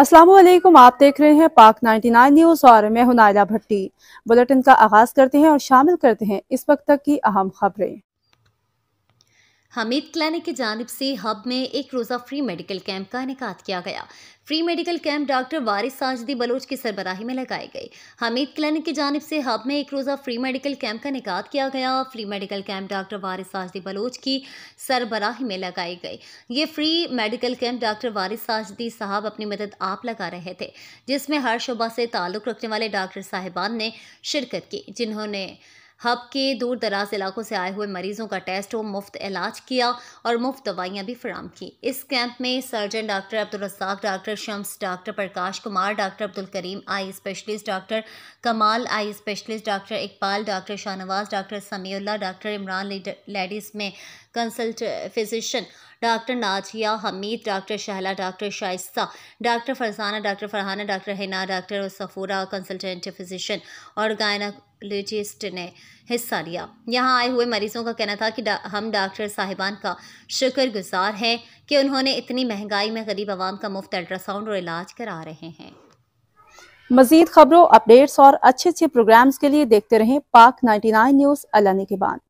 असलम आप देख रहे हैं पाक 99 न्यूज़ और मैं हूं नायला भट्टी बुलेटिन का आगाज़ करते हैं और शामिल करते हैं इस वक्त तक की अहम खबरें हमीद क्लिनिक की जानब से हब में एक रोज़ा फ्री मेडिकल कैंप का इनका किया गया free medical camp doctor Waris Sajdi Baloch की सरबराही में लगाए गए हमीद क्लिनिक की जानब से हब में एक रोज़ा फ्री मेडिकल कैंप का निकात किया गया free medical camp doctor Waris Sajdi Baloch की सरबराही में लगाए गए ये free medical camp doctor Waris Sajdi Sahab अपनी मदद आप लगा रहे थे जिसमें हर शुबा से ताल्लुक़ रखने वाले डॉक्टर साहिबान ने शिरकत की जिन्होंने हब के दूर दराज इलाकों से आए हुए मरीजों का टेस्ट हो मुफ्त इलाज किया और मुफ्त दवाइयाँ भी फराम की इस कैंप में surgeon doctor Abdulrazak doctor Shams doctor Prakash Kumar doctor Abdul Karim eye specialist doctor Kamal eye specialist doctor Iqbal doctor Shahnawaz doctor Samiullah doctor Imran ladies में consult physician doctor Nazia Hameed doctor Shahla doctor Shaista doctor Farsana doctor Farhana doctor Hina doctor Safura consultant physician और गायना हेपेटोलॉजिस्ट ने हिस्सा लिया यहाँ आए हुए मरीजों का कहना था कि डा, हम डॉक्टर साहिबान का शुक्रगुजार हैं कि उन्होंने इतनी महंगाई में गरीब आवाम का मुफ्त अल्ट्रासाउंड और इलाज करा रहे हैं मजीद खबरों अपडेट्स और अच्छे अच्छे प्रोग्राम्स के लिए देखते रहें पाक 99 न्यूज़ अलानी के बाद